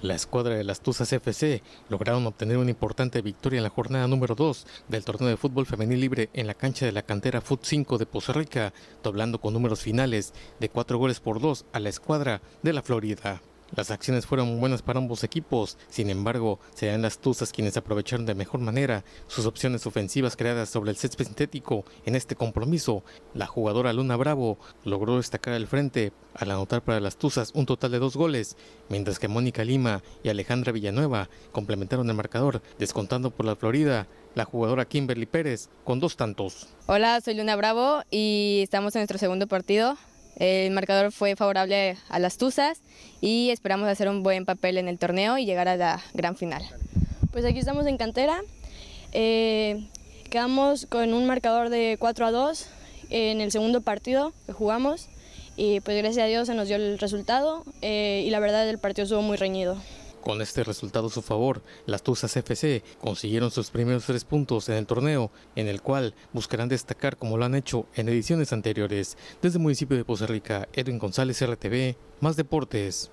La escuadra de las Tuzas FC lograron obtener una importante victoria en la jornada número 2 del torneo de fútbol femenil libre en la cancha de la cantera Foot 5 de Poza Rica, doblando con números finales de 4 goles por 2 a la escuadra de la Florida. Las acciones fueron buenas para ambos equipos, sin embargo, serán las Tuzas quienes aprovecharon de mejor manera sus opciones ofensivas creadas sobre el césped sintético en este compromiso. La jugadora Luna Bravo logró destacar al frente al anotar para las Tuzas un total de dos goles, mientras que Mónica Lima y Alejandra Villanueva complementaron el marcador, descontando por la Florida la jugadora Kimberly Pérez con dos tantos. Hola, soy Luna Bravo y estamos en nuestro segundo partido el marcador fue favorable a las Tuzas y esperamos hacer un buen papel en el torneo y llegar a la gran final. Pues aquí estamos en cantera. Eh, quedamos con un marcador de 4 a 2 en el segundo partido que jugamos y pues gracias a Dios se nos dio el resultado eh, y la verdad el partido estuvo muy reñido. Con este resultado a su favor, las Tuzas FC consiguieron sus primeros tres puntos en el torneo, en el cual buscarán destacar como lo han hecho en ediciones anteriores. Desde el municipio de Poza Rica, Edwin González RTV, Más Deportes.